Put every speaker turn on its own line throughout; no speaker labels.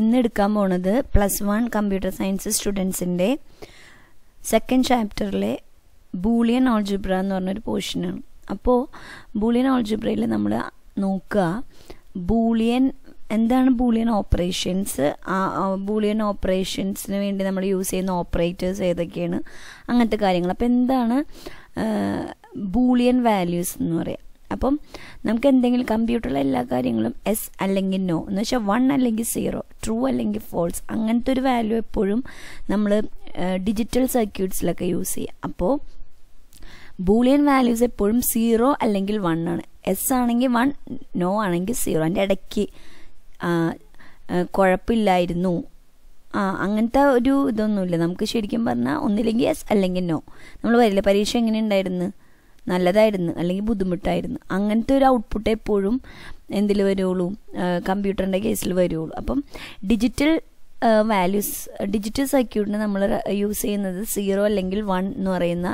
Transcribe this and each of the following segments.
ഇന്ന് എടുക്കാൻ പോണത് പ്ലസ് വൺ കമ്പ്യൂട്ടർ സയൻസ് സ്റ്റുഡൻസിൻ്റെ സെക്കൻഡ് ചാപ്റ്ററിലെ ബൂളിയൻ ഓൾജിബ്ര എന്ന് പറഞ്ഞൊരു പോർഷനാണ് അപ്പോൾ ബൂളിയൻ ഓൾജിബ്രയിൽ നമ്മൾ നോക്കുക ബൂളിയൻ എന്താണ് ബൂളിയൻ ഓപ്പറേഷൻസ് ബൂളിയൻ ഓപ്പറേഷൻസിന് വേണ്ടി നമ്മൾ യൂസ് ചെയ്യുന്ന ഓപ്പറേറ്റേഴ്സ് ഏതൊക്കെയാണ് അങ്ങനത്തെ കാര്യങ്ങൾ അപ്പോൾ എന്താണ് ബൂളിയൻ വാല്യൂസ് എന്ന് പറയുക അപ്പം നമുക്ക് എന്തെങ്കിലും കമ്പ്യൂട്ടറിലെ എല്ലാ കാര്യങ്ങളും എസ് അല്ലെങ്കിൽ നോ എന്ന് വെച്ചാൽ വൺ അല്ലെങ്കിൽ സീറോ ട്രൂ അല്ലെങ്കിൽ ഫോൾസ് അങ്ങനത്തെ ഒരു വാല്യൂ എപ്പോഴും നമ്മൾ ഡിജിറ്റൽ സർക്യൂട്ട്സിലൊക്കെ യൂസ് ചെയ്യുക അപ്പോൾ ബൂളിയൻ വാല്യൂസ് എപ്പോഴും സീറോ അല്ലെങ്കിൽ വൺ ആണ് എസ് ആണെങ്കിൽ വൺ നോ ആണെങ്കിൽ സീറോ അതിൻ്റെ ഇടയ്ക്ക് കുഴപ്പമില്ലായിരുന്നു ആ അങ്ങനത്തെ ഒരു ഇതൊന്നുമില്ല നമുക്ക് ശരിക്കും പറഞ്ഞാൽ ഒന്നില്ലെങ്കിൽ എസ് അല്ലെങ്കിൽ നോ നമ്മൾ വരില്ല പരീക്ഷ എങ്ങനെ നല്ലതായിരുന്നു അല്ലെങ്കിൽ ബുദ്ധിമുട്ടായിരുന്നു അങ്ങനത്തെ ഒരു ഔട്ട്പുട്ട് എപ്പോഴും എന്തിൽ വരുള്ളൂ കമ്പ്യൂട്ടറിൻ്റെ കേസിൽ വരുള്ളൂ അപ്പം ഡിജിറ്റൽ വാല്യൂസ് ഡിജിറ്റൽ സർക്യൂട്ടിന് നമ്മൾ യൂസ് ചെയ്യുന്നത് സീറോ അല്ലെങ്കിൽ വൺ എന്ന് പറയുന്ന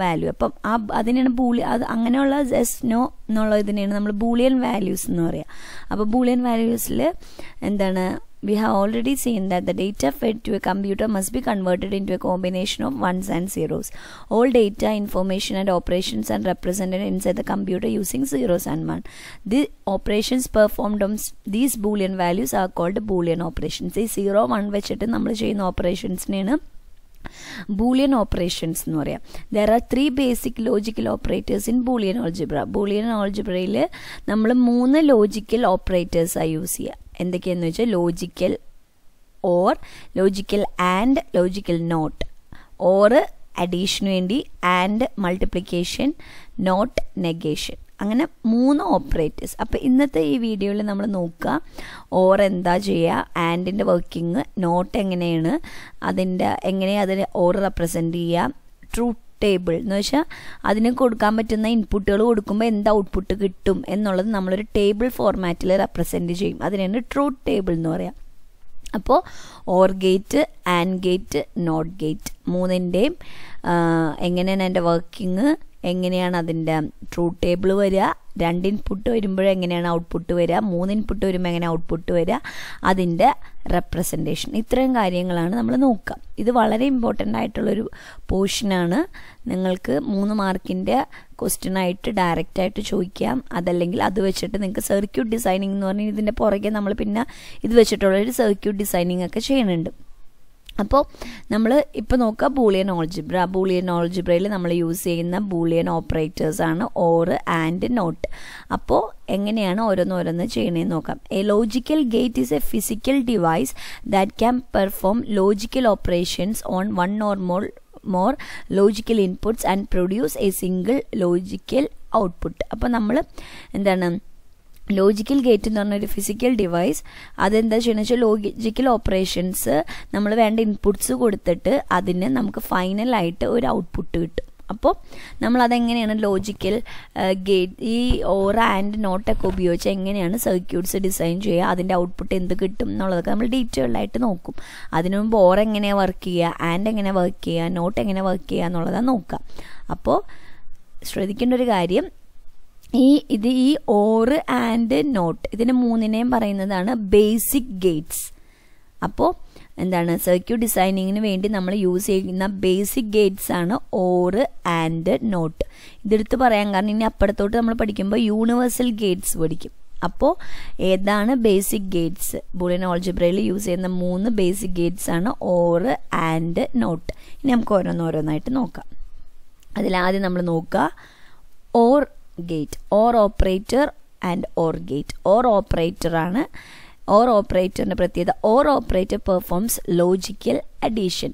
വാല്യൂ അപ്പം ആ അതിനാണ് ബൂളി അത് അങ്ങനെയുള്ള ജസ്റ്റ് നോ എന്നുള്ള ഇതിനെയാണ് നമ്മൾ ബൂളിയൻ വാല്യൂസ് എന്ന് പറയുക അപ്പോൾ ബൂളിയൻ വാല്യൂസിൽ എന്താണ് We have already seen that the data fed to a computer must be converted into a combination of ones and zeros. All data, information and operations are represented inside the computer using zeros and one. The operations performed on these boolean values are called boolean operations. ഈ zero one which is ചെയ്യുന്ന ഓപ്പറേഷൻസിനെയാണ് boolean operations എന്ന് പറയാം there are three basic logical operators in Boolean algebra. Boolean ഓൾജിബ്രയിൽ നമ്മൾ മൂന്ന് logical ഓപ്പറേറ്റേഴ്സാണ് use എന്തൊക്കെയെന്ന് വെച്ചാൽ logical or logical and logical not or അഡീഷന് വേണ്ടി ആൻഡ് മൾട്ടിപ്ലിക്കേഷൻ നോട്ട് നെഗേഷൻ അങ്ങനെ മൂന്ന് ഓപ്പറേറ്റേഴ്സ് അപ്പോൾ ഇന്നത്തെ ഈ വീഡിയോയിൽ നമ്മൾ നോക്കുക ഓർ എന്താ ചെയ്യുക ആൻഡിൻ്റെ വർക്കിംഗ് നോട്ട് എങ്ങനെയാണ് അതിൻ്റെ എങ്ങനെയാണ് അതിന് ഓർ റെപ്രസെൻറ്റ് ചെയ്യുക ട്രൂ ടേബിൾ എന്ന് വെച്ചാൽ അതിന് കൊടുക്കാൻ പറ്റുന്ന ഇൻപുട്ടുകൾ കൊടുക്കുമ്പോൾ എന്ത് ഔട്ട്പുട്ട് കിട്ടും എന്നുള്ളത് നമ്മളൊരു ടേബിൾ ഫോർമാറ്റിൽ റെപ്രസെൻറ്റ് ചെയ്യും അതിനാണ് ട്രൂത്ത് ടേബിൾ എന്ന് പറയാം അപ്പോൾ or gate and gate not gate മൂന്നിൻ്റെയും എങ്ങനെയാണ് എൻ്റെ വർക്കിംഗ് എങ്ങനെയാണ് അതിൻ്റെ ട്രൂ ടേബിൾ വരിക രണ്ട് ഇൻപുട്ട് വരുമ്പോഴും എങ്ങനെയാണ് ഔട്ട്പുട്ട് വരിക മൂന്ന് ഇൻപുട്ട് വരുമ്പോൾ എങ്ങനെ ഔട്ട്പുട്ട് വരിക അതിൻ്റെ റെപ്രസെൻറ്റേഷൻ ഇത്രയും കാര്യങ്ങളാണ് നമ്മൾ നോക്കുക ഇത് വളരെ ഇമ്പോർട്ടൻ്റ് ആയിട്ടുള്ളൊരു പോർഷനാണ് നിങ്ങൾക്ക് മൂന്ന് മാർക്കിൻ്റെ ക്വസ്റ്റ്യനായിട്ട് ഡയറക്റ്റായിട്ട് ചോദിക്കാം അതല്ലെങ്കിൽ അത് വെച്ചിട്ട് നിങ്ങൾക്ക് സർക്യൂട്ട് ഡിസൈനിങ് എന്ന് പറഞ്ഞാൽ ഇതിൻ്റെ പുറകെ നമ്മൾ പിന്നെ ഇത് വെച്ചിട്ടുള്ളൊരു സർക്യൂട്ട് ഡിസൈനിങ് ഒക്കെ ചെയ്യുന്നുണ്ട് അപ്പോൾ നമ്മൾ ഇപ്പോൾ നോക്കുക ബൂളിയൻ ഓൾജിബ്ര ബൂളിയൻ ഓൾജിബ്രയിൽ നമ്മൾ യൂസ് ചെയ്യുന്ന ബൂളിയൻ ഓപ്പറേറ്റേഴ്സാണ് ഓർ ആൻഡ് നോട്ട് അപ്പോൾ എങ്ങനെയാണ് ഓരോന്നോരോന്ന് ചെയ്യണേന്ന് നോക്കാം a logical gate is a physical device that can perform logical operations on one or more more logical inputs and produce a single logical output അപ്പോൾ നമ്മൾ എന്താണ് ലോജിക്കൽ ഗേറ്റ് എന്ന് പറഞ്ഞൊരു ഫിസിക്കൽ ഡിവൈസ് അതെന്താ ചെയ്യുന്നത് വെച്ചാൽ ലോജിക്കൽ ഓപ്പറേഷൻസ് നമ്മൾ വേണ്ട ഇൻപുട്സ് കൊടുത്തിട്ട് അതിന് നമുക്ക് ഫൈനലായിട്ട് ഒരു ഔട്ട്പുട്ട് കിട്ടും അപ്പോൾ നമ്മളതെങ്ങനെയാണ് ലോജിക്കൽ ഗേറ്റ് ഈ ഓറ ആൻഡ് നോട്ടൊക്കെ ഉപയോഗിച്ച് എങ്ങനെയാണ് സർക്യൂട്ട്സ് ഡിസൈൻ ചെയ്യുക അതിൻ്റെ ഔട്ട്പുട്ട് എന്ത് കിട്ടും എന്നുള്ളതൊക്കെ നമ്മൾ ഡീറ്റെയിൽഡായിട്ട് നോക്കും അതിനു മുമ്പ് ഓറ എങ്ങനെയാണ് വർക്ക് ചെയ്യുക ആൻഡ് എങ്ങനെ വർക്ക് ചെയ്യുക നോട്ട് എങ്ങനെ വർക്ക് ചെയ്യുക എന്നുള്ളതാണ് നോക്കുക അപ്പോൾ ശ്രദ്ധിക്കേണ്ട ഒരു കാര്യം ഈ ഇത് ഈ ഓർ ആൻഡ് നോട്ട് ഇതിന് മൂന്നിനെയും പറയുന്നതാണ് ബേസിക് ഗേറ്റ്സ് അപ്പോൾ എന്താണ് സർക്യൂട്ട് ഡിസൈനിങ്ങിന് വേണ്ടി നമ്മൾ യൂസ് ചെയ്യുന്ന ബേസിക് ഗേറ്റ്സ് ആണ് ഓർ ആൻഡ് നോട്ട് ഇതെടുത്ത് പറയാൻ കാരണം ഇനി അപ്പുറത്തോട്ട് നമ്മൾ പഠിക്കുമ്പോൾ യൂണിവേഴ്സൽ ഗേറ്റ്സ് പഠിക്കും അപ്പോൾ ഏതാണ് ബേസിക് ഗേറ്റ്സ് ബുളിയൻ ഓൾജിബ്രയിൽ യൂസ് ചെയ്യുന്ന മൂന്ന് ബേസിക് ഗേറ്റ്സ് ആണ് ഓർ ആൻഡ് നോട്ട് ഇനി നമുക്ക് ഓരോന്നോരോന്നായിട്ട് നോക്കാം അതിലാദ്യം നമ്മൾ നോക്കുക or gate or operator and or gate or operator ആണ് ഓർ ഓപ്പറേറ്ററിൻ്റെ പ്രത്യേകത or operator performs logical addition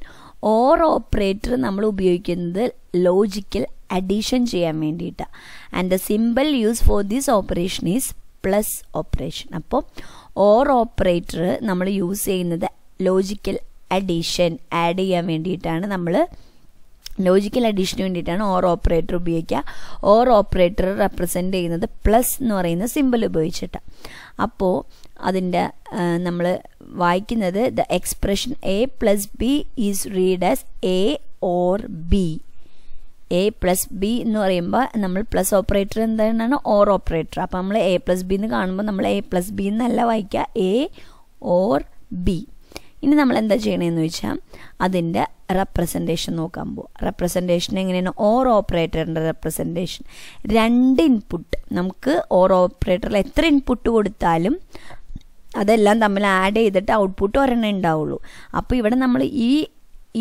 or operator നമ്മൾ ഉപയോഗിക്കുന്നത് ലോജിക്കൽ അഡീഷൻ ചെയ്യാൻ വേണ്ടിയിട്ടാണ് and the simple use for this operation is plus operation അപ്പോൾ ഓർ ഓപ്പറേറ്റർ നമ്മൾ use ചെയ്യുന്നത് ലോജിക്കൽ അഡീഷൻ ആഡ് ചെയ്യാൻ വേണ്ടിയിട്ടാണ് നമ്മൾ ലോജിക്കൽ അഡീഷന് വേണ്ടിയിട്ടാണ് ഓർ ഓപ്പറേറ്റർ ഉപയോഗിക്കുക ഓർ ഓപ്പറേറ്റർ റെപ്രസെൻ്റ് ചെയ്യുന്നത് പ്ലസ് എന്ന് പറയുന്ന സിമ്പിൾ ഉപയോഗിച്ചിട്ട് അപ്പോൾ അതിൻ്റെ നമ്മൾ വായിക്കുന്നത് the expression A plus B is read as A or B A plus B എന്ന് പറയുമ്പോൾ നമ്മൾ പ്ലസ് ഓപ്പറേറ്റർ എന്താണ് ഓർ ഓപ്പറേറ്റർ അപ്പോൾ നമ്മൾ എ പ്ലസ് ബി എന്ന് കാണുമ്പോൾ നമ്മൾ എ പ്ലസ് ബി എന്നല്ല വായിക്കുക എ ഓർ ബി ഇനി നമ്മൾ എന്താ ചെയ്യണമെന്ന് വെച്ചാൽ അതിൻ്റെ റെപ്രസെൻറ്റേഷൻ നോക്കാൻ പോകും റെപ്രസെൻറ്റേഷൻ എങ്ങനെയാണ് ഓർ ഓപ്പറേറ്ററിൻ്റെ റെപ്രസെൻറ്റേഷൻ രണ്ട് ഇൻപുട്ട് നമുക്ക് ഓർ ഓപ്പറേറ്ററിൽ എത്ര ഇൻപുട്ട് കൊടുത്താലും അതെല്ലാം തമ്മിൽ ആഡ് ചെയ്തിട്ട് ഔട്ട്പുട്ട് ഒരെണ്ണം ഉണ്ടാവുള്ളൂ അപ്പോൾ ഇവിടെ നമ്മൾ ഈ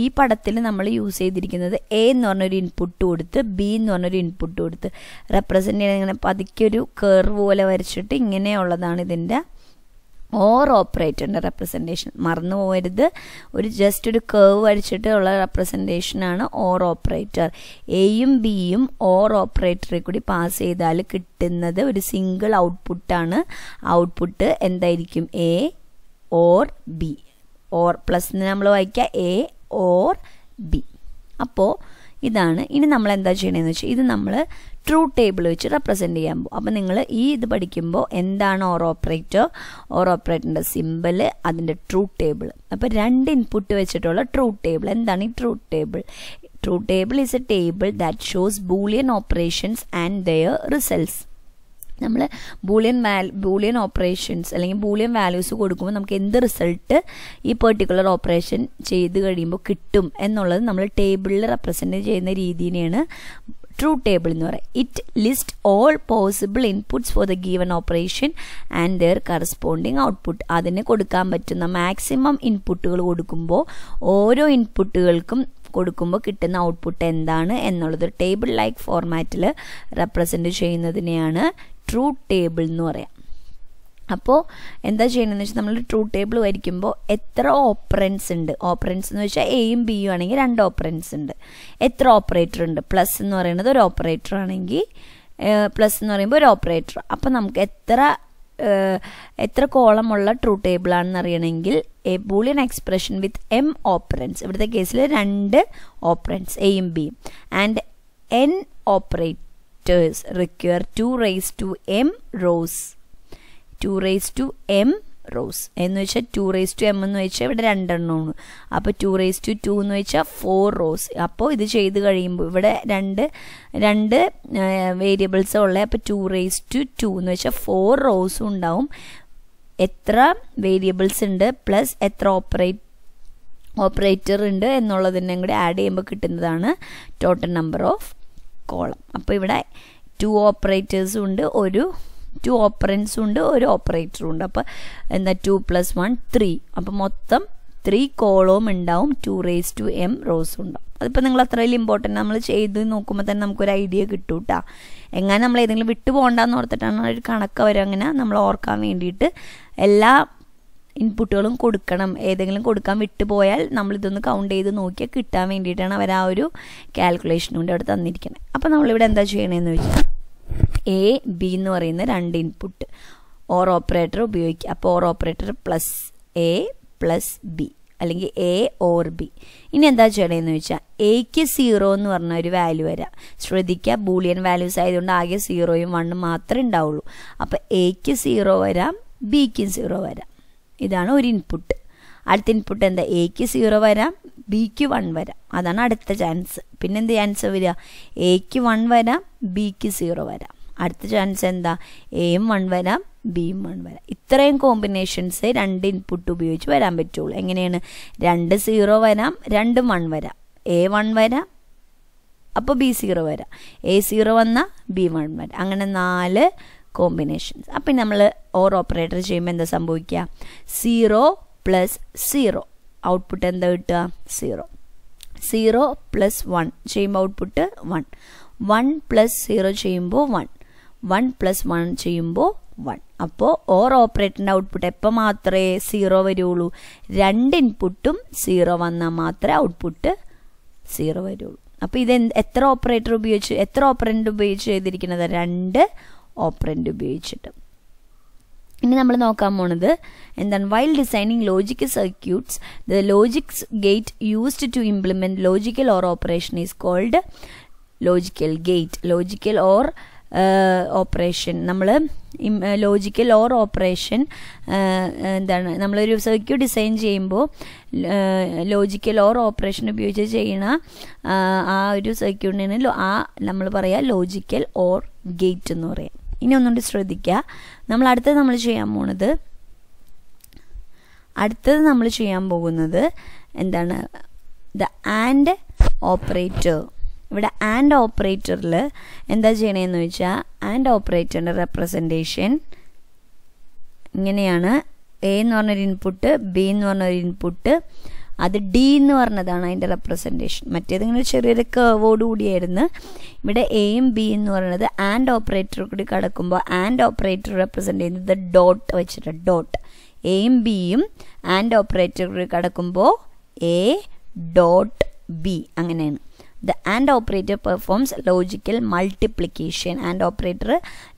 ഈ പടത്തിൽ നമ്മൾ യൂസ് ചെയ്തിരിക്കുന്നത് എ എന്ന് പറഞ്ഞൊരു ഇൻപുട്ട് കൊടുത്ത് ബി എന്ന് പറഞ്ഞൊരു ഇൻപുട്ട് കൊടുത്ത് റെപ്രസെൻറ്റ് ചെയ്യുന്ന ഇങ്ങനെ പതുക്കെ ഒരു കർവ് പോലെ വരച്ചിട്ട് ഇങ്ങനെയുള്ളതാണ് ഇതിൻ്റെ ഓർ ഓപ്പറേറ്ററിന്റെ റെപ്രസെൻറ്റേഷൻ മറന്നു പോകരുത് ഒരു ജസ്റ്റ് ഒരു കേവ് വരച്ചിട്ട് ഉള്ള ആണ് ഓർ ഓപ്പറേറ്റർ എയും ബിയും ഓർ ഓപ്പറേറ്ററിൽ കൂടി പാസ് ചെയ്താൽ കിട്ടുന്നത് ഒരു സിംഗിൾ ഔട്ട്പുട്ടാണ് ഔട്ട്പുട്ട് എന്തായിരിക്കും A or B or plus നമ്മൾ വായിക്കുക എ ഓർ ബി അപ്പോൾ ഇതാണ് ഇനി നമ്മൾ എന്താ ചെയ്യണമെന്ന് വെച്ചാൽ ഇത് നമ്മൾ ട്രൂ ടേബിൾ വെച്ച് റെപ്രസെൻറ്റ് ചെയ്യാൻ പോകും അപ്പോൾ നിങ്ങൾ ഈ ഇത് പഠിക്കുമ്പോൾ എന്താണ് ഓർ ഓപ്പറേറ്റോ ഓർ ഓപ്പറേറ്ററിൻ്റെ സിമ്പിള് അതിൻ്റെ ട്രൂ ടേബിൾ അപ്പോൾ രണ്ട് ഇൻപുട്ട് വെച്ചിട്ടുള്ള ട്രൂ ടേബിൾ എന്താണ് ഈ truth table truth table is a table that shows boolean operations and their results നമ്മൾ ബൂളിയൻ വാൽ ബൂളിയൻ ഓപ്പറേഷൻസ് അല്ലെങ്കിൽ ബൂളിയൻ വാല്യൂസ് കൊടുക്കുമ്പോൾ നമുക്ക് എന്ത് റിസൾട്ട് ഈ പെർട്ടിക്കുലർ ഓപ്പറേഷൻ ചെയ്ത് കഴിയുമ്പോൾ കിട്ടും എന്നുള്ളത് നമ്മൾ ടേബിളിൽ റെപ്രസെൻറ്റ് ചെയ്യുന്ന രീതിയിലാണ് ട്രൂ ടേബിൾ എന്ന് പറയാം it list all possible inputs for the given operation and their corresponding output അതിന് കൊടുക്കാൻ പറ്റുന്ന മാക്സിമം ഇൻപുട്ടുകൾ കൊടുക്കുമ്പോൾ ഓരോ ഇൻപുട്ടുകൾക്കും കൊടുക്കുമ്പോൾ കിട്ടുന്ന ഔട്ട്പുട്ട് എന്താണ് എന്നുള്ളത് ടേബിൾ ലൈക്ക് ഫോർമാറ്റിൽ റെപ്രസെൻറ്റ് ചെയ്യുന്നതിനെയാണ് ട്രൂ ടേബിൾ എന്ന് പറയാം അപ്പോൾ എന്താ ചെയ്യണമെന്ന് വെച്ചാൽ നമ്മൾ ട്രൂ ടേബിൾ വരയ്ക്കുമ്പോൾ എത്ര ഓപ്പറൻസ് ഉണ്ട് ഓപ്പറൻസ് എന്ന് വെച്ചാൽ എയും ബിയും ആണെങ്കിൽ രണ്ട് ഓപ്പറൻസ് ഉണ്ട് എത്ര ഓപ്പറേറ്റർ ഉണ്ട് പ്ലസ് എന്ന് പറയുന്നത് ഒരു ഓപ്പറേറ്റർ ആണെങ്കിൽ പ്ലസ് എന്ന് പറയുമ്പോൾ ഒരു ഓപ്പറേറ്റർ അപ്പോൾ നമുക്ക് എത്ര എത്ര കോളമുള്ള ട്രൂ ടേബിൾ ആണെന്ന് അറിയണമെങ്കിൽ a boolean expression with M operands ഇവിടുത്തെ കേസിൽ രണ്ട് ഓപ്പറൻസ് എയും ബിയും and N operate vectors require 2 raised to m rows 2 raised to m rows എന്ന് വെച്ചാൽ ടു റേസ് ടു എം എന്ന് വെച്ചാൽ ഇവിടെ രണ്ടെണ്ണം ആണ്. അപ്പോൾ ടു റേസ് ടു ടു എന്ന് വെച്ചാൽ ഫോർ റോസ് അപ്പോൾ ഇത് ചെയ്ത് കഴിയുമ്പോൾ ഇവിടെ രണ്ട് രണ്ട് വേരിയബിൾസ് ഉള്ളത് അപ്പോൾ ടു റേസ് ടു ടു എന്ന് വെച്ചാൽ ഫോർ റോസും ഉണ്ടാവും എത്ര വേരിയബിൾസ് ഉണ്ട് പ്ലസ് എത്ര ഓപ്പറേറ്റ് ഓപ്പറേറ്റർ ഉണ്ട് എന്നുള്ളതിനെ കൂടി ആഡ് ചെയ്യുമ്പോൾ കിട്ടുന്നതാണ് ടോട്ടൽ നമ്പർ ഓഫ് കോളം അപ്പോൾ ഇവിടെ ടു ഓപ്പറേറ്റേഴ്സും ഉണ്ട് ഒരു ടു ഓപ്പറൻസും ഉണ്ട് ഒരു ഓപ്പറേറ്ററും ഉണ്ട് അപ്പോൾ എന്താ ടു പ്ലസ് വൺ ത്രീ അപ്പോൾ മൊത്തം ത്രീ കോളവും ഉണ്ടാവും ടു റേസ് ടു എം റോസും ഉണ്ടാവും അതിപ്പോൾ നിങ്ങൾ അത്രയും ഇമ്പോർട്ടൻ്റ് നമ്മൾ ചെയ്ത് നോക്കുമ്പോൾ തന്നെ നമുക്കൊരു ഐഡിയ കിട്ടും കേട്ടോ എങ്ങനെ നമ്മൾ ഏതെങ്കിലും വിട്ടു പോകണ്ടെന്ന് ഓർത്തിട്ടാണ് ഒരു കണക്ക് വരും അങ്ങനെ നമ്മൾ ഓർക്കാൻ വേണ്ടിയിട്ട് എല്ലാ ഇൻപുട്ടുകളും കൊടുക്കണം ഏതെങ്കിലും കൊടുക്കാൻ വിട്ടുപോയാൽ നമ്മളിതൊന്ന് കൗണ്ട് ചെയ്ത് നോക്കിയാൽ കിട്ടാൻ വേണ്ടിയിട്ടാണ് അവർ ആ ഒരു കാൽക്കുലേഷൻ കൊണ്ട് അവിടെ തന്നിരിക്കുന്നത് അപ്പോൾ നമ്മളിവിടെ എന്താ ചെയ്യണമെന്ന് വെച്ചാൽ എ ബി എന്ന് പറയുന്ന രണ്ട് ഇൻപുട്ട് ഓർ ഓപ്പറേറ്റർ ഉപയോഗിക്കുക അപ്പോൾ or operator plus A plus B അല്ലെങ്കിൽ എ ഓർ ബി ഇനി എന്താ ചെയ്യണമെന്ന് വെച്ചാൽ എക്ക് സീറോ എന്ന് പറഞ്ഞ ഒരു വാല്യൂ വരാം ശ്രദ്ധിക്കുക ബൂളിയൻ വാല്യൂസ് ആയതുകൊണ്ട് ആകെ സീറോയും വണ്ണും മാത്രമേ ഉണ്ടാവുള്ളൂ അപ്പോൾ എക്ക് സീറോ വരാം ബിക്കും സീറോ വരാം ഇതാണ് ഒരു ഇൻപുട്ട് അടുത്ത ഇൻപുട്ട് എന്താ എക്ക് സീറോ വരാം ബിക്ക് വൺ വരാം അതാണ് അടുത്ത ചാൻസ് പിന്നെ എന്ത് ചാൻസ് വരിക എക്ക് വൺ വരാം ബിക്ക് സീറോ വരാം അടുത്ത ചാൻസ് എന്താ എയും വൺ വരാം ബിയും വൺ വരാം ഇത്രയും കോമ്പിനേഷൻസ് രണ്ട് ഇൻപുട്ട് ഉപയോഗിച്ച് വരാൻ പറ്റുള്ളൂ എങ്ങനെയാണ് രണ്ട് സീറോ വരാം രണ്ട് വൺ വരാം എ വൺ വരാം അപ്പോൾ ബി സീറോ വരാം എ സീറോ വന്നാൽ ബി വൺ വരാം അങ്ങനെ നാല് കോമ്പിനേഷൻസ് അപ്പം നമ്മൾ ഓർ ഓപ്പറേറ്റർ ചെയ്യുമ്പോൾ എന്താ സംഭവിക്കുക സീറോ പ്ലസ് സീറോ ഔട്ട്പുട്ട് എന്താ കിട്ടുക സീറോ സീറോ പ്ലസ് വൺ ചെയ്യുമ്പോൾ output one one plus zero ചെയ്യുമ്പോൾ വൺ വൺ പ്ലസ് വൺ ചെയ്യുമ്പോൾ വൺ അപ്പോൾ ഓർ ഓപ്പറേറ്ററിൻ്റെ ഔട്ട്പുട്ട് എപ്പോൾ മാത്രമേ സീറോ വരുള്ളൂ രണ്ട് ഇൻപുട്ടും സീറോ വന്നാൽ മാത്രമേ ഔട്ട്പുട്ട് സീറോ വരുള്ളൂ അപ്പോൾ ഇത് എത്ര ഓപ്പറേറ്റർ ഉപയോഗിച്ച് എത്ര ഓപ്പറേറ്റർ ഉപയോഗിച്ച് ചെയ്തിരിക്കുന്നത് രണ്ട് ഓപ്പറൻ്റ് ഉപയോഗിച്ചിട്ട് ഇനി നമ്മൾ നോക്കാൻ പോണത് എന്താണ് while designing logic circuits the logics gate used to implement logical or operation is called logical gate logical or operation നമ്മൾ ലോജിക്കൽ ഓർ ഓപ്പറേഷൻ എന്താണ് നമ്മളൊരു സർക്യൂട്ട് ഡിസൈൻ ചെയ്യുമ്പോൾ ലോജിക്കൽ ഓർ ഓപ്പറേഷൻ ഉപയോഗിച്ച് ചെയ്യണ uh, ആ ഒരു സർക്യൂട്ടിനാണ് ആ നമ്മൾ പറയുക ലോജിക്കൽ ഓർ ഗേറ്റ് എന്ന് പറയാം ഇനി ഒന്നുകൊണ്ട് ശ്രദ്ധിക്കുക നമ്മൾ അടുത്തത് നമ്മൾ ചെയ്യാൻ പോണത് അടുത്തത് നമ്മൾ ചെയ്യാൻ പോകുന്നത് എന്താണ് ദ ആൻഡ് ഓപ്പറേറ്റർ ഇവിടെ ആൻഡ് ഓപ്പറേറ്ററിൽ എന്താ ചെയ്യണേന്ന് വെച്ചാൽ ആൻഡ് ഓപ്പറേറ്ററിൻ്റെ റെപ്രസെൻറ്റേഷൻ ഇങ്ങനെയാണ് എ എന്ന് പറഞ്ഞൊരു ഇൻപുട്ട് ബി എന്ന് പറഞ്ഞൊരു ഇൻപുട്ട് അത് ഡി എന്ന് പറഞ്ഞതാണ് അതിൻ്റെ റെപ്രസെൻറ്റേഷൻ മറ്റേതിങ്ങനെ ചെറിയൊരു കേർവോട് കൂടിയായിരുന്നു ഇവിടെ എയും ബി എന്ന് പറയുന്നത് ആൻഡ് ഓപ്പറേറ്റർ കൂടി കടക്കുമ്പോൾ ആൻഡ് ഓപ്പറേറ്റർ റെപ്രസെൻ്റ് ചെയ്യുന്നത് ഡോട്ട് വെച്ചിട്ട് ഡോട്ട് എയും ബിയും ആൻഡ് ഓപ്പറേറ്റർ കൂടി കടക്കുമ്പോൾ എ ഡോട്ട് ബി അങ്ങനെയാണ് the and operator performs logical multiplication and operator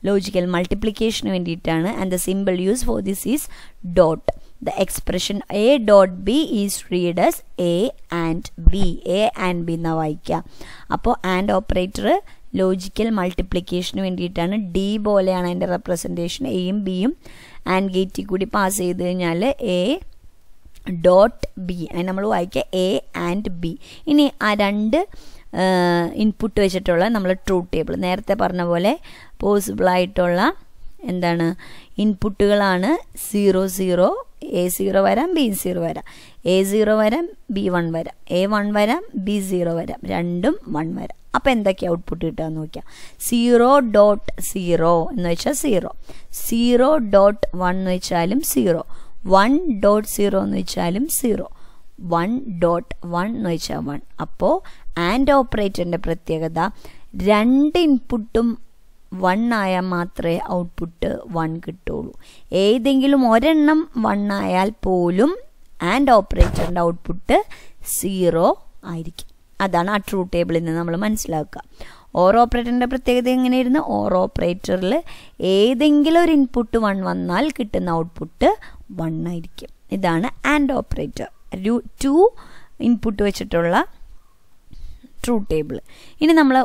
logical മൾട്ടിപ്ലിക്കേഷന് വേണ്ടിയിട്ടാണ് and the simple use for this is dot The expression A dot B is read as A and B. A and B എന്ന് വായിക്കുക അപ്പോൾ and operator logical മൾട്ടിപ്ലിക്കേഷന് വേണ്ടിയിട്ടാണ് D പോലെയാണ് അതിൻ്റെ representation എയും ബിയും ആൻഡ് ഗേറ്റിൽ കൂടി പാസ് ചെയ്ത് കഴിഞ്ഞാൽ എ ഡോട്ട് ബി അതിന് നമ്മൾ വായിക്കുക എ ആൻഡ് ബി ഇനി ആ രണ്ട് ഇൻപുട്ട് വെച്ചിട്ടുള്ള നമ്മൾ ട്രൂത്ത് ടേബിൾ നേരത്തെ പറഞ്ഞ പോലെ പോസിബിൾ ആയിട്ടുള്ള എന്താണ് ഇൻപുട്ടുകളാണ് സീറോ സീറോ എ സീറോ വരാം ബി സീറോ വരാം എ സീറോ വരാം ബി വൺ വരാം എ വൺ വരാം ബി സീറോ വരാം രണ്ടും വൺ വരാം അപ്പം എന്തൊക്കെയാണ് ഔട്ട്പുട്ട് കിട്ടുക എന്ന് നോക്കിയാൽ സീറോ ഡോട്ട് സീറോ എന്ന് വെച്ചാൽ സീറോ സീറോ ഡോട്ട് വൺ എന്ന് വെച്ചാലും സീറോ വൺ ഡോട്ട് സീറോ എന്ന് വെച്ചാലും സീറോ വൺ ഡോട്ട് വൺ എന്ന് വെച്ചാൽ വൺ അപ്പോൾ ആൻഡ് ഓപ്പറേറ്ററിൻ്റെ പ്രത്യേകത രണ്ട് ഇൻപുട്ടും വൺ ആയാൽ മാത്രമേ ഔട്ട്പുട്ട് വൺ കിട്ടുള്ളൂ ഏതെങ്കിലും ഒരെണ്ണം വൺ ആയാൽ പോലും ആൻഡ് ഓപ്പറേറ്ററിൻ്റെ ഔട്ട്പുട്ട് സീറോ ആയിരിക്കും അതാണ് ആ ട്രൂ ടേബിളിൽ നിന്ന് നമ്മൾ മനസ്സിലാക്കുക ഓർ ഓപ്പറേറ്ററിൻ്റെ പ്രത്യേകത എങ്ങനെയായിരുന്നു ഓർ ഓപ്പറേറ്ററിൽ ഏതെങ്കിലും ഒരു ഇൻപുട്ട് വൺ വന്നാൽ കിട്ടുന്ന ഔട്ട്പുട്ട് വൺ ആയിരിക്കും ഇതാണ് ആൻഡ് ഓപ്പറേറ്റർ ഒരു ടു ഇൻപുട്ട് വെച്ചിട്ടുള്ള ട്രൂ ടേബിൾ ഇനി നമ്മൾ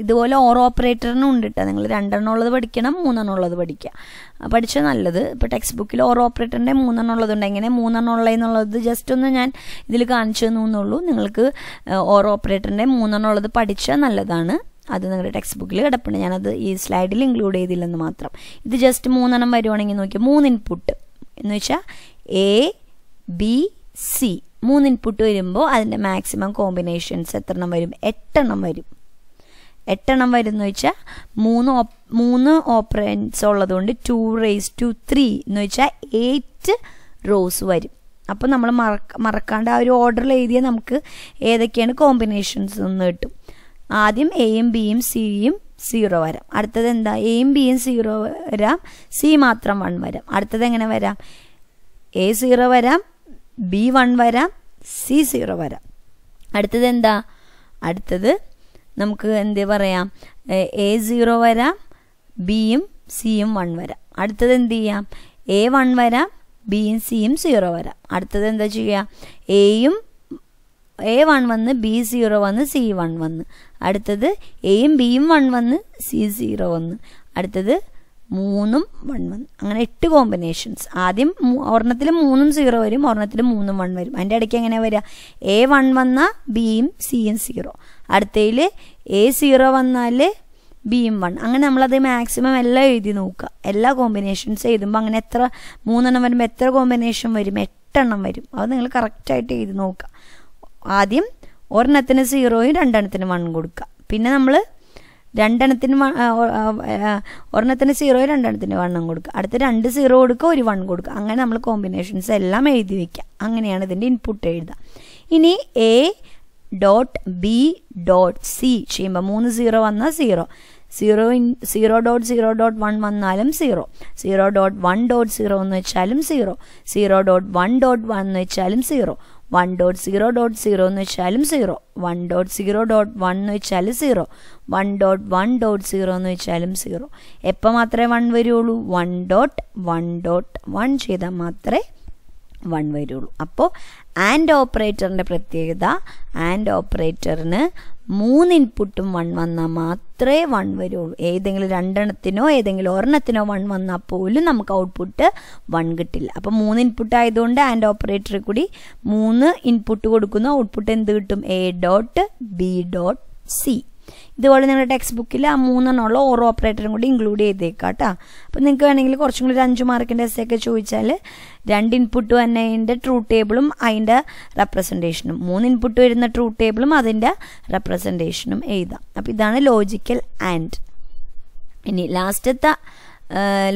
ഇതുപോലെ ഓറോ ഓപ്പറേറ്ററിനും ഉണ്ട് കേട്ടോ നിങ്ങൾ രണ്ടെണ്ണം ഉള്ളത് പഠിക്കണം മൂന്നെണ്ണം ഉള്ളത് പഠിക്കുക പഠിച്ചത് നല്ലത് ഇപ്പോൾ ടെക്സ്റ്റ് ബുക്കിൽ ഓറോ ഓപ്പറേറ്ററിൻ്റെ മൂന്നെണ്ണം ഉള്ളതുണ്ട് എങ്ങനെ മൂന്നെണ്ണം ഉള്ളതെന്നുള്ളത് ജസ്റ്റ് ഒന്ന് ഞാൻ ഇതിൽ കാണിച്ചു തന്നുള്ളൂ നിങ്ങൾക്ക് ഓറോ ഓപ്പറേറ്ററിൻ്റെ മൂന്നെണ്ണം ഉള്ളത് പഠിച്ചാൽ നല്ലതാണ് അത് നിങ്ങളുടെ ടെക്സ്റ്റ് ബുക്കിൽ കിടപ്പുണ്ട് ഞാനത് ഈ സ്ലൈഡിൽ ഇൻക്ലൂഡ് ചെയ്തില്ലെന്ന് മാത്രം ഇത് ജസ്റ്റ് മൂന്നെണ്ണം വരുവാണെങ്കിൽ നോക്കിയാൽ മൂന്ന് ഇൻപുട്ട് എന്ന് വെച്ചാൽ എ ബി സി മൂന്ന് ഇൻപുട്ട് വരുമ്പോൾ അതിൻ്റെ മാക്സിമം കോമ്പിനേഷൻസ് എത്ര എണ്ണം വരും എട്ടെണ്ണം വരും എട്ടെണ്ണം വരുന്ന വെച്ചാൽ മൂന്ന് മൂന്ന് ഓപ്പറൻസ് ഉള്ളതുകൊണ്ട് ടു റേസ് ടു ത്രീ എന്ന് വെച്ചാൽ എയ്റ്റ് റോസ് വരും അപ്പോൾ നമ്മൾ മറക്ക മറക്കാണ്ട് ആ ഒരു ഓർഡറിൽ എഴുതിയാൽ നമുക്ക് ഏതൊക്കെയാണ് കോമ്പിനേഷൻസ് എന്ന് കിട്ടും ആദ്യം എയും ബിയും സിയും സീറോ വരാം അടുത്തത് എന്താ എയും ബിയും സീറോ വരാം സി മാത്രം വൺ വരാം അടുത്തത് എങ്ങനെ വരാം എ സീറോ വരാം ബി വൺ വരാം സി സീറോ വരാം അടുത്തത് എന്താ അടുത്തത് നമുക്ക് എന്ത് പറയാം എ സീറോ വരാം ബിയും സിയും വൺ വരാം അടുത്തത് എന്ത് ചെയ്യാം എ വൺ വരാം ബിയും സിയും സീറോ വരാം അടുത്തത് എന്താ ചെയ്യുക എയും എ വൺ വന്ന് ബി സീറോ വന്ന് സി വൺ വന്ന് അടുത്തത് എയും ബിയും വൺ വന്ന് സി സീറോ വന്ന് അടുത്തത് മൂന്നും വൺ വന്ന് അങ്ങനെ എട്ട് കോമ്പിനേഷൻസ് ആദ്യം ഒരെണ്ണത്തിൽ മൂന്നും സീറോ വരും ഒരെണ്ണത്തിൽ മൂന്നും വൺ വരും അതിൻ്റെ ഇടയ്ക്ക് എങ്ങനെ വരിക എ വൺ വന്നാൽ ബിയും സിയും സീറോ അടുത്തതിൽ എ സീറോ വന്നാൽ ബിയും വൺ അങ്ങനെ നമ്മളത് മാക്സിമം എല്ലാം എഴുതി നോക്കുക എല്ലാ കോമ്പിനേഷൻസ് എഴുതുമ്പോൾ അങ്ങനെ എത്ര മൂന്നെണ്ണം വരുമ്പോൾ എത്ര കോമ്പിനേഷൻ വരും എട്ടെണ്ണം വരും അത് നിങ്ങൾ കറക്റ്റായിട്ട് എഴുതി നോക്കുക ആദ്യം ഒരെണ്ണത്തിന് സീറോയും രണ്ടെണ്ണത്തിന് വൺ കൊടുക്കുക പിന്നെ നമ്മൾ രണ്ടെണ്ണത്തിന് ഒരെണ്ണത്തിന് സീറോയും രണ്ടെണ്ണത്തിന് വണ്ണം കൊടുക്കുക അടുത്ത രണ്ട് സീറോ കൊടുക്കുക ഒരു വൺ കൊടുക്കുക അങ്ങനെ നമ്മൾ കോമ്പിനേഷൻസ് എല്ലാം എഴുതി വയ്ക്കുക അങ്ങനെയാണ് ഇതിൻ്റെ ഇൻപുട്ട് എഴുതുക ഇനി A dot B dot C ചെയ്യുമ്പോൾ മൂന്ന് സീറോ വന്നാൽ zero zero in zero dot zero dot one വന്നാലും zero zero dot one dot zero എന്ന് വെച്ചാലും zero zero dot one dot one എന്ന് വെച്ചാലും zero one dot zero dot zero എന്ന് വെച്ചാലും zero one dot zero dot one എന്ന് വെച്ചാലും zero one dot one dot zero എന്ന് വെച്ചാലും സീറോ എപ്പോൾ മാത്രമേ വൺ വരുള്ളൂ one dot one dot one ചെയ്താൽ മാത്രമേ വൺ വരുള്ളൂ അപ്പോൾ ആൻഡ് ഓപ്പറേറ്ററിൻ്റെ പ്രത്യേകത ആൻഡ് ഓപ്പറേറ്ററിന് മൂന്ന് ഇൻപുട്ടും വൺ വന്നാൽ മാത്രമേ വൺ വരുള്ളൂ ഏതെങ്കിലും രണ്ടെണ്ണത്തിനോ ഏതെങ്കിലും ഒരെണ്ണത്തിനോ വൺ വന്നാൽ പോലും നമുക്ക് ഔട്ട്പുട്ട് വൺ കിട്ടില്ല അപ്പം മൂന്ന് ഇൻപുട്ട് ആയതുകൊണ്ട് ആൻഡ് ഓപ്പറേറ്ററിൽ കൂടി മൂന്ന് ഇൻപുട്ട് കൊടുക്കുന്ന ഔട്ട്പുട്ട് എന്ത് കിട്ടും A dot B dot C ഇതുപോലെ നിങ്ങളുടെ ടെക്സ്റ്റ് ബുക്കിൽ ആ മൂന്നെണ്ണമുള്ള ഓരോ ഓപ്പറേറ്ററും കൂടി ഇൻക്ലൂഡ് ചെയ്തേക്കാം കേട്ടോ അപ്പോൾ നിങ്ങൾക്ക് വേണമെങ്കിൽ കുറച്ചും കൂടി ഒരു അഞ്ച് മാർക്കിൻ്റെ എസ് ഒക്കെ ചോദിച്ചാൽ രണ്ട് ഇൻപുട്ടും തന്നെ അതിൻ്റെ ട്രൂ ടേബിളും അതിൻ്റെ റെപ്രസെൻറ്റേഷനും മൂന്ന് ഇൻപുട്ട് വരുന്ന ട്രൂ ടേബിളും അതിൻ്റെ റെപ്രസെൻറ്റേഷനും എഴുതാം അപ്പോൾ ഇതാണ് ലോജിക്കൽ ആൻഡ് ഇനി ലാസ്റ്റത്തെ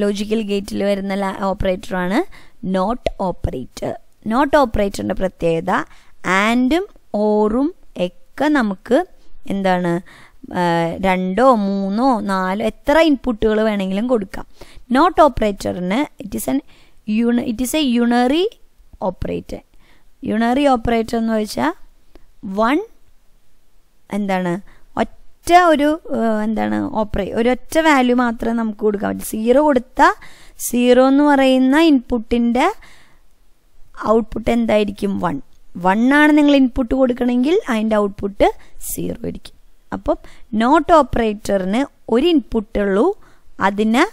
ലോജിക്കൽ ഗേറ്റിൽ വരുന്ന ഓപ്പറേറ്ററാണ് നോട്ട് ഓപ്പറേറ്റർ നോട്ട് ഓപ്പറേറ്ററിൻ്റെ പ്രത്യേകത ആൻഡും ഓറും ഒക്കെ നമുക്ക് എന്താണ് രണ്ടോ മൂന്നോ നാലോ എത്ര ഇൻപുട്ടുകൾ വേണമെങ്കിലും കൊടുക്കാം നോട്ട് ഓപ്പറേറ്ററിന് ഇറ്റ് ഈസ് എൻ യുണ it is a unary operator unary operator എന്ന് വെച്ചാൽ വൺ എന്താണ് ഒറ്റ ഒരു എന്താണ് ഓപ്പറേ ഒരൊറ്റ വാല്യൂ മാത്രമേ നമുക്ക് കൊടുക്കാൻ പറ്റൂ സീറോ കൊടുത്താൽ സീറോ എന്ന് പറയുന്ന ഇൻപുട്ടിൻ്റെ ഔട്ട്പുട്ട് എന്തായിരിക്കും വൺ വൺ ആണ് നിങ്ങൾ ഇൻപുട്ട് കൊടുക്കണമെങ്കിൽ അതിൻ്റെ ഔട്ട്പുട്ട് സീറോ ആയിരിക്കും അപ്പം നോട്ട് ഓപ്പറേറ്ററിന് ഒരു ഇൻപുട്ട് ഉള്ളൂ അതിന്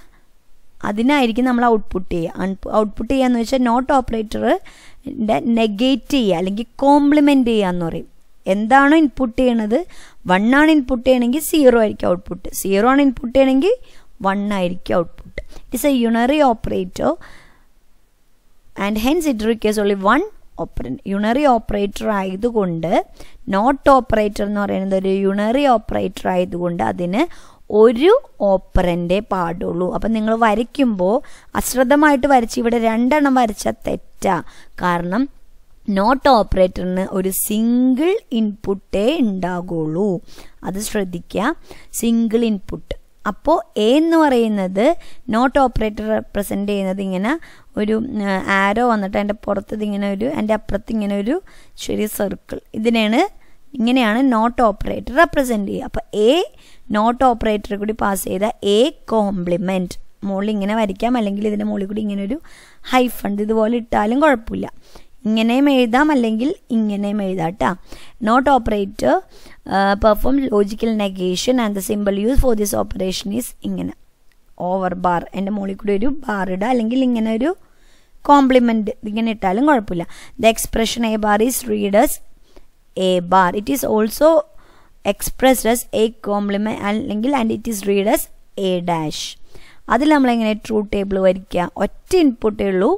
അതിനായിരിക്കും നമ്മൾ ഔട്ട്പുട്ട് ചെയ്യുക ഔട്ട്പുട്ട് ചെയ്യുക എന്ന് വെച്ചാൽ നോട്ട് ഓപ്പറേറ്ററിൻ്റെ നെഗേറ്റ് ചെയ്യുക അല്ലെങ്കിൽ കോംപ്ലിമെൻ്റ് ചെയ്യുക എന്ന് പറയും എന്താണോ ഇൻപുട്ട് ചെയ്യണത് വൺ ആണ് ഇൻപുട്ട് ചെയ്യണമെങ്കിൽ സീറോ ആയിരിക്കും ഔട്ട്പുട്ട് സീറോ ആണ് ഇൻപുട്ട് ചെയ്യണമെങ്കിൽ വൺ ആയിരിക്കും output it's a unary operator and hence it requires only one operand unary operator ആയതുകൊണ്ട് നോട്ട് ഓപ്പറേറ്റർ എന്ന് പറയുന്നത് ഒരു യുണറി ഓപ്പറേറ്റർ ആയതുകൊണ്ട് അതിന് ഒരു ഓപ്പറൻ്റെ പാടുള്ളൂ അപ്പം നിങ്ങൾ വരയ്ക്കുമ്പോൾ അശ്രദ്ധമായിട്ട് വരച്ച് ഇവിടെ രണ്ടെണ്ണം വരച്ചാൽ തെറ്റാ കാരണം നോട്ട് ഓപ്പറേറ്ററിന് ഒരു സിംഗിൾ ഇൻപുട്ടേ ഉണ്ടാകുള്ളൂ അത് ശ്രദ്ധിക്കുക സിംഗിൾ ഇൻപുട്ട് അപ്പോൾ എ എന്ന് പറയുന്നത് നോട്ട് ഓപ്പറേറ്റർ റെപ്രസെൻ്റ് ചെയ്യുന്നത് ഇങ്ങനെ ഒരു ആരോ വന്നിട്ട് എൻ്റെ പുറത്തത് ഇങ്ങനെ ഒരു എൻ്റെ അപ്പുറത്ത് ഇങ്ങനെ ഒരു ചെറിയ സർക്കിൾ ഇതിനെയാണ് ഇങ്ങനെയാണ് നോട്ട് ഓപ്പറേറ്റർ റെപ്രസെൻ്റ് ചെയ്യുക അപ്പോൾ എ നോട്ട് ഓപ്പറേറ്റർ കൂടി പാസ് ചെയ്ത എ കോംപ്ലിമെൻറ്റ് മുകളിൽ ഇങ്ങനെ വരയ്ക്കാം അല്ലെങ്കിൽ ഇതിൻ്റെ മുകളിൽ കൂടി ഇങ്ങനെ ഒരു ഹൈഫണ്ട് ഇതുപോലെ ഇട്ടാലും കുഴപ്പമില്ല ഇങ്ങനെയും എഴുതാം അല്ലെങ്കിൽ ഇങ്ങനെയും എഴുതാം കേട്ടോ not operator perform logical negation and the simple use for this operation is ഇങ്ങനെ ഓവർ ബാർ എൻ്റെ മുകളിൽ കൂടി ഒരു ബാർ ഇടുക അല്ലെങ്കിൽ ഇങ്ങനെ ഒരു കോംപ്ലിമെൻ്റ് ഇങ്ങനെ ഇട്ടാലും കുഴപ്പമില്ല the expression A bar is read as A bar it is also expressed as A complement അല്ലെങ്കിൽ and it is read as A dash അതിൽ നമ്മളെങ്ങനെ ട്രൂ ടേബിൾ വരയ്ക്കുക ഒറ്റ ഇൻപുട്ടേ ഉള്ളൂ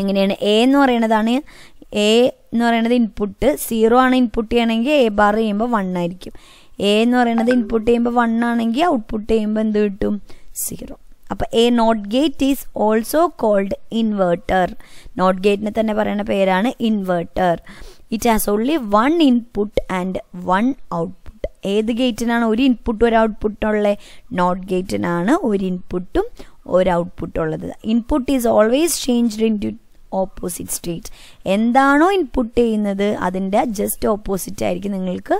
എങ്ങനെയാണ് എ എന്ന് പറയുന്നതാണ് എ എന്ന് പറയുന്നത് ഇൻപുട്ട് സീറോ ആണ് ഇൻപുട്ട് ചെയ്യണമെങ്കിൽ എ ബാർ ചെയ്യുമ്പോൾ വൺ ആയിരിക്കും എ എന്ന് പറയുന്നത് ഇൻപുട്ട് ചെയ്യുമ്പോൾ വൺ ആണെങ്കിൽ ഔട്ട്പുട്ട് ചെയ്യുമ്പോൾ എന്ത് കിട്ടും സീറോ അപ്പോൾ A not gate is also called inverter not ഗേറ്റിന് തന്നെ പറയുന്ന പേരാണ് inverter it has only one input and one output ഏത് ഗേറ്റിനാണ് ഒരു ഇൻപുട്ടും ഒരു ഔട്ട്പുട്ടും ഉള്ളത് നോട്ട് ഗേറ്റിനാണ് ഒരു ഇൻപുട്ടും ഒരു ഔട്ട്പുട്ട് ഉള്ളത് input is always changed into opposite state എന്താണോ ഇൻപുട്ട് ചെയ്യുന്നത് അതിൻ്റെ ജസ്റ്റ് ഓപ്പോസിറ്റ് ആയിരിക്കും നിങ്ങൾക്ക്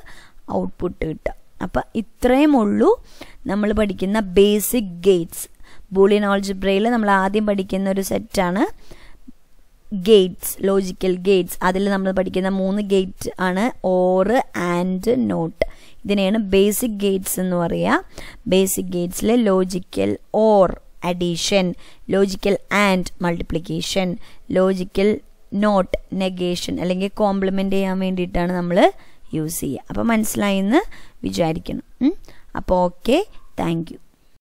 ഔട്ട്പുട്ട് കിട്ടുക അപ്പം ഇത്രയും ഉള്ളൂ നമ്മൾ പഠിക്കുന്ന ബേസിക് ഗേറ്റ്സ് ബൂളിയൻ ഓൾജിബ്രയിൽ നമ്മൾ ആദ്യം പഠിക്കുന്ന ഒരു സെറ്റാണ് ഗേറ്റ്സ് ലോജിക്കൽ ഗേറ്റ്സ് അതിൽ നമ്മൾ പഠിക്കുന്ന മൂന്ന് ഗേറ്റ് ആണ് ഓർ ആൻഡ് നോട്ട് ഇതിനെയാണ് ബേസിക് ഗേറ്റ്സ് എന്ന് പറയുക ബേസിക് ഗേറ്റ്സിലെ logical or addition logical and multiplication logical not negation അല്ലെങ്കിൽ കോംപ്ലിമെൻ്റ് ചെയ്യാൻ വേണ്ടിയിട്ടാണ് നമ്മൾ യൂസ് ചെയ്യുക അപ്പോൾ മനസ്സിലായി എന്ന് വിചാരിക്കണം അപ്പോൾ ഓക്കെ താങ്ക് യു